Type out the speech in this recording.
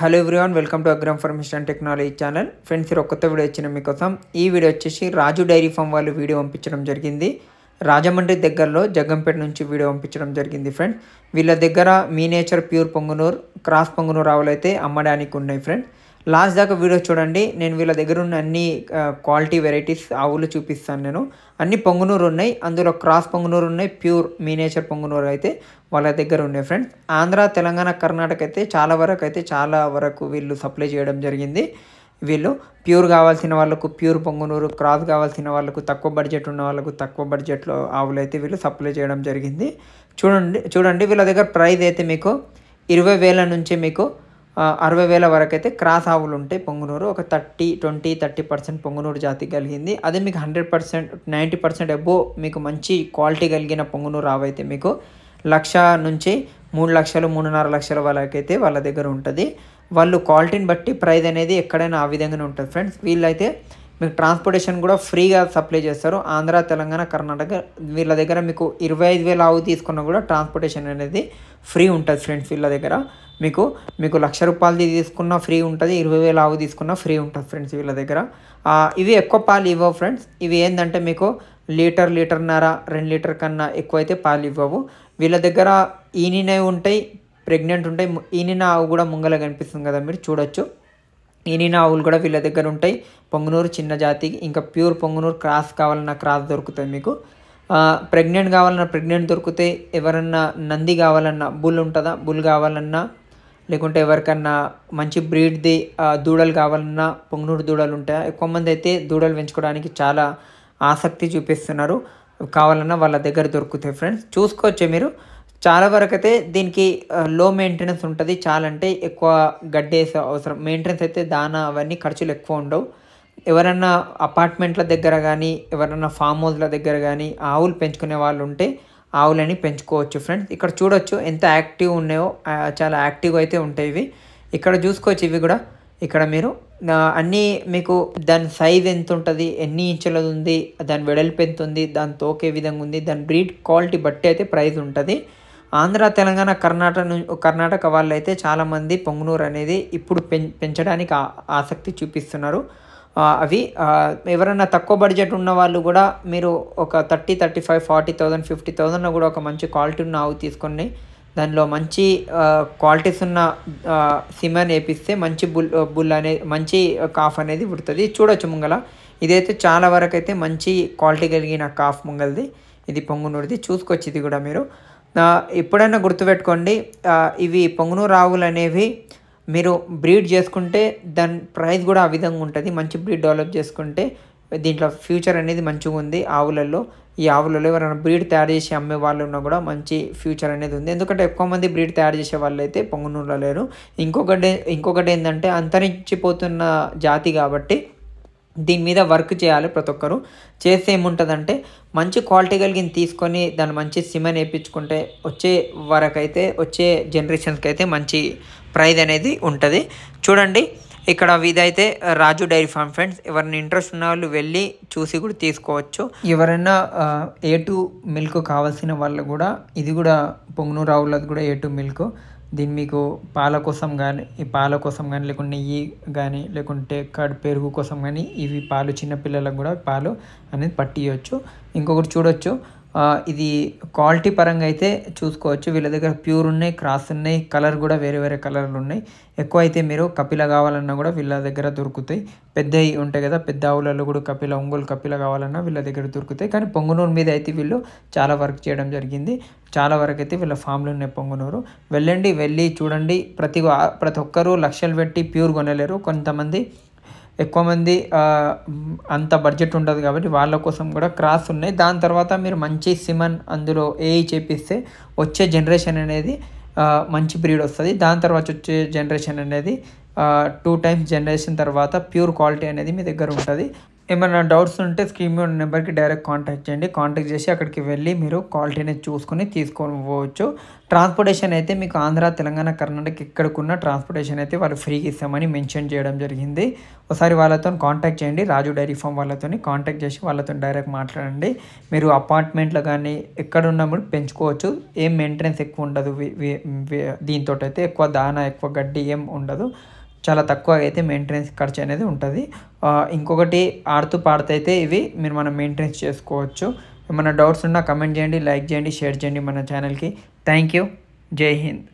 hello everyone welcome to agram formation technology channel friends ఈరోజు కొత్త video వచ్చిన మీకోసం ఈ వీడియో వచ్చేసి రాజు డైరీ ఫామ్ వాళ్ళు వీడియో పంపించడం జరిగింది రాజమండ్రి దగ్గరలో జగ్గంపేట నుంచి వీడియో పంపించడం జరిగింది ఫ్రెండ్ వీళ్ళ దగ్గర మీ nature pure Punganur cross Punganur ఆవులు అయితే అమ్మడానికి ఉన్నాయి ఫ్రెండ్ లాస్ట్ దాకా వీడియో చూడండి నేను వీళ్ళ దగ్గర ఉన్న అన్ని క్వాలిటీ వెరైటీస్ ఆవులు చూపిస్తాను నేను అన్ని పొంగునూరు ఉన్నాయి అందులో క్రాస్ పొంగునూరు ఉన్నాయి ప్యూర్ మీనేచర్ పొంగునూరు అయితే వాళ్ళ దగ్గర ఉన్నాయి ఫ్రెండ్స్ ఆంధ్ర తెలంగాణ కర్ణాటక అయితే చాలా వరకు అయితే చాలా వరకు వీళ్ళు సప్లై చేయడం జరిగింది వీళ్ళు ప్యూర్ కావాల్సిన వాళ్ళకు ప్యూర్ పొంగునూరు క్రాస్ కావాల్సిన వాళ్ళకు తక్కువ బడ్జెట్ ఉన్న వాళ్ళకు తక్కువ బడ్జెట్లో ఆవులు అయితే వీళ్ళు సప్లై చేయడం జరిగింది చూడండి చూడండి వీళ్ళ దగ్గర ప్రైస్ అయితే మీకు ఇరవై వేల నుంచి మీకు అరవై వేల వరకు అయితే క్రాస్ ఆవులు ఉంటాయి పొంగునూరు ఒక thirty twenty thirty percent Punganur జాతి కలిగింది అదే మీకు hundred percent ninety percent above మీకు మంచి క్వాలిటీ కలిగిన పొంగునూరు ఆవు అయితే మీకు లక్ష నుంచి మూడు లక్షలు మూడున్నర లక్షల వాళ్ళకైతే వాళ్ళ దగ్గర ఉంటుంది వాళ్ళు క్వాలిటీని బట్టి ప్రైజ్ అనేది ఎక్కడైనా ఆ విధంగానే ఉంటుంది ఫ్రెండ్స్ వీళ్ళైతే మీకు ట్రాన్స్పోర్టేషన్ కూడా ఫ్రీగా సప్లై చేస్తారు ఆంధ్ర తెలంగాణ కర్ణాటక వీళ్ళ దగ్గర మీకు ఇరవై ఐదు వేల ఆవు తీసుకున్నా కూడా ట్రాన్స్పోర్టేషన్ అనేది ఫ్రీ ఉంటుంది ఫ్రెండ్స్ వీళ్ళ దగ్గర మీకు మీకు లక్ష రూపాయలది తీసుకున్నా ఫ్రీ ఉంటుంది ఇరవై వేల ఆవు తీసుకున్నా ఫ్రీ ఉంటుంది ఫ్రెండ్స్ వీళ్ళ దగ్గర ఇవి ఎక్కువ పాలు ఇవ్వవు ఫ్రెండ్స్ ఇవి ఏంటంటే మీకు లీటర్ లీటర్న్నర రెండు లీటర్ కన్నా ఎక్కువైతే పాలు ఇవ్వవు వీళ్ళ దగ్గర ఈనినవి ఉంటాయి ప్రెగ్నెంట్ ఉంటాయి ఈనిన ఆవు కూడా ముంగల కనిపిస్తుంది కదా మీరు చూడొచ్చు ఈనిన ఆవులు కూడా వీళ్ళ దగ్గర ఉంటాయి పొంగునూరు చిన్న జాతికి ఇంకా ప్యూర్ పొంగునూరు క్రాస్ కావాలన్న క్రాస్ దొరుకుతాయి మీకు ప్రెగ్నెంట్ కావాలన్నా ప్రెగ్నెంట్ దొరికితే ఎవరన్నా నంది కావాలన్నా బుల్ ఉంటుందా బుల్ కావాలన్నా లేకుంటే ఎవరికన్నా మంచి బ్రీడ్ది దూడలు కావాలన్నా పొంగునూరు దూడలు ఉంటాయా ఎక్కువ మంది అయితే దూడలు పెంచుకోవడానికి చాలా ఆసక్తి చూపిస్తున్నారు కావాలన్నా వాళ్ళ దగ్గర దొరుకుతాయి ఫ్రెండ్స్ చూసుకోవచ్చు మీరు చాలా వరకు అయితే దీనికి లో మెయింటెనెన్స్ ఉంటుంది చాలా అంటే ఎక్కువ గడ్డేసే అవసరం మెయింటెనెన్స్ అయితే దానా అవన్నీ ఖర్చులు ఎక్కువ ఉండవు ఎవరన్నా అపార్ట్మెంట్ల దగ్గర కానీ ఎవరన్నా ఫామ్ హౌస్ల దగ్గర కానీ ఆవులు పెంచుకునే వాళ్ళు ఉంటే ఆవులని పెంచుకోవచ్చు ఫ్రెండ్స్ ఇక్కడ చూడొచ్చు ఎంత యాక్టివ్ ఉన్నాయో చాలా యాక్టివ్గా అయితే ఉంటాయి ఇవి ఇక్కడ చూసుకోవచ్చు ఇవి కూడా ఇక్కడ మీరు అన్నీ మీకు దాని సైజ్ ఎంత ఉంటుంది ఎన్ని ఇంచులది ఉంది దాని వెడల్పు ఎంత ఉంది దాని తోకే విధంగా ఉంది దాని బ్రీడ్ క్వాలిటీ బట్టి అయితే ప్రైస్ ఉంటుంది ఆంధ్ర తెలంగాణ కర్ణాటక కర్ణాటక వాళ్ళు అయితే చాలామంది పొంగునూరు అనేది ఇప్పుడు పెంచడానికి ఆసక్తి చూపిస్తున్నారు అవి ఎవరైనా తక్కువ బడ్జెట్ ఉన్న వాళ్ళు కూడా మీరు ఒక thirty thirty five forty thousand fifty థౌజండ్లో కూడా ఒక మంచి క్వాలిటీ ఉన్న ఆవు తీసుకొని దానిలో మంచి క్వాలిటీస్ ఉన్న సిమెన్ వేపిస్తే మంచి బుల్ బుల్ అనేది మంచి కాఫ్ అనేది పుడుతుంది చూడొచ్చు ముంగల ఇదైతే చాలా వరకు అయితే మంచి క్వాలిటీ కలిగిన కాఫ్ ముంగల్ది ఇది పొంగునూరిది చూసుకోవచ్చు ఇది కూడా మీరు ఎప్పుడైనా గుర్తుపెట్టుకోండి ఇవి పొంగునూరు రావులు అనేవి మీరు బ్రీడ్ చేసుకుంటే దాని ప్రైస్ కూడా ఆ విధంగా ఉంటుంది మంచి బ్రీడ్ డెవలప్ చేసుకుంటే దీంట్లో ఫ్యూచర్ అనేది మంచిగా ఉంది ఆవులలో ఈ ఆవులలో ఎవరైనా బ్రీడ్ తయారు చేసి అమ్మే వాళ్ళు ఉన్నా కూడా మంచి ఫ్యూచర్ అనేది ఉంది ఎందుకంటే ఎక్కువ మంది బ్రీడ్ తయారు చేసే వాళ్ళు అయితే పొంగునూరులో లేరు ఇంకొకటి ఇంకొకటి ఏంటంటే అంతరించిపోతున్న జాతి కాబట్టి దీని మీద వర్క్ చేయాలి ప్రతి ఒక్కరు చేస్తే ఏముంటుందంటే మంచి క్వాలిటీ కలిగిన తీసుకొని దాన్ని మంచి సిమెంట్ వేయించుకుంటే వచ్చే వరకైతే వచ్చే జనరేషన్స్కి అయితే మంచి ప్రైజ్ అనేది ఉంటుంది చూడండి ఇక్కడ ఇదైతే రాజు డైరీ ఫార్మ్ ఫ్రెండ్స్ ఎవరిని ఇంట్రెస్ట్ ఉన్న వాళ్ళు వెళ్ళి చూసి కూడా తీసుకోవచ్చు ఎవరైనా ఏ టూ మిల్క్ కావాల్సిన వాళ్ళు కూడా ఇది కూడా పొంగునూరు కూడా ఏ టూ మిల్క్ దీన్ని మీకు పాల కోసం కానీ ఈ పాల కోసం కానీ లేకుంటే నెయ్యి కానీ లేకుంటే కడు పెరుగు కోసం కానీ ఇవి పాలు చిన్నపిల్లలకు కూడా పాలు అనేది పట్టియచ్చు ఇంకొకటి చూడొచ్చు ఇది క్వాలిటీ పరంగా అయితే చూసుకోవచ్చు వీళ్ళ దగ్గర ప్యూర్ ఉన్నాయి క్రాస్ ఉన్నాయి కలర్ కూడా వేరే వేరే కలర్లు ఉన్నాయి ఎక్కువ అయితే మీరు కపిల కావాలన్నా కూడా వీళ్ళ దగ్గర దొరుకుతాయి పెద్దవి ఉంటాయి కదా పెద్ద ఆవులలో కూడా కపిల ఒంగోలు కపిల కావాలన్నా వీళ్ళ దగ్గర దొరుకుతాయి కానీ పొంగునూరు మీద అయితే వీళ్ళు చాలా వర్క్ చేయడం జరిగింది చాలా వరకు అయితే వీళ్ళ ఫామ్లు ఉన్నాయి పొంగునూరు వెళ్ళండి వెళ్ళి చూడండి ప్రతి ప్రతి ఒక్కరూ లక్షలు పెట్టి ప్యూర్ కొనలేరు కొంతమంది ఎక్కువ మంది అంత బడ్జెట్ ఉండదు కాబట్టి వాళ్ళ కోసం కూడా క్రాస్ ఉన్నాయి దాని తర్వాత మీరు మంచి సిమన్ అందులో ఏఐ చేపిస్తే వచ్చే జనరేషన్ అనేది మంచి పీరియడ్ వస్తుంది దాని తర్వాత వచ్చే జనరేషన్ అనేది టూ టైమ్స్ జనరేషన్ తర్వాత ప్యూర్ క్వాలిటీ అనేది మీ దగ్గర ఉంటుంది ఏమైనా డౌట్స్ ఉంటే స్క్రీన్ మీద నెంబర్కి డైరెక్ట్ కాంటాక్ట్ చేయండి కాంటాక్ట్ చేసి అక్కడికి వెళ్ళి మీరు క్వాలిటీని చూసుకొని తీసుకోవచ్చు ట్రాన్స్పోర్టేషన్ అయితే మీకు ఆంధ్ర తెలంగాణ కర్ణాటక ఎక్కడికున్న ట్రాన్స్పోర్టేషన్ అయితే వాళ్ళు ఫ్రీగా ఇస్తామని మెన్షన్ చేయడం జరిగింది ఒకసారి వాళ్ళతో కాంటాక్ట్ చేయండి రాజు డైరీ ఫామ్ వాళ్ళతో కాంటాక్ట్ చేసి వాళ్ళతో డైరెక్ట్ మాట్లాడండి మీరు అపార్ట్మెంట్లో కానీ ఎక్కడున్నా కూడా పెంచుకోవచ్చు ఏం మెయింటెనెన్స్ ఎక్కువ ఉండదు దీంతో అయితే ఎక్కువ దాన ఎక్కువ గడ్డి ఏం ఉండదు చాలా తక్కువ అయితే మెయింటెనెన్స్ ఖర్చు అనేది ఉంటుంది ఇంకొకటి ఆడుతూ పాడుతైతే ఇవి మీరు మనం మెయింటెనెన్స్ చేసుకోవచ్చు ఏమైనా డౌట్స్ ఉన్నా కమెంట్ చేయండి లైక్ చేయండి షేర్ చేయండి మన ఛానల్కి థ్యాంక్ యూ జై హింద్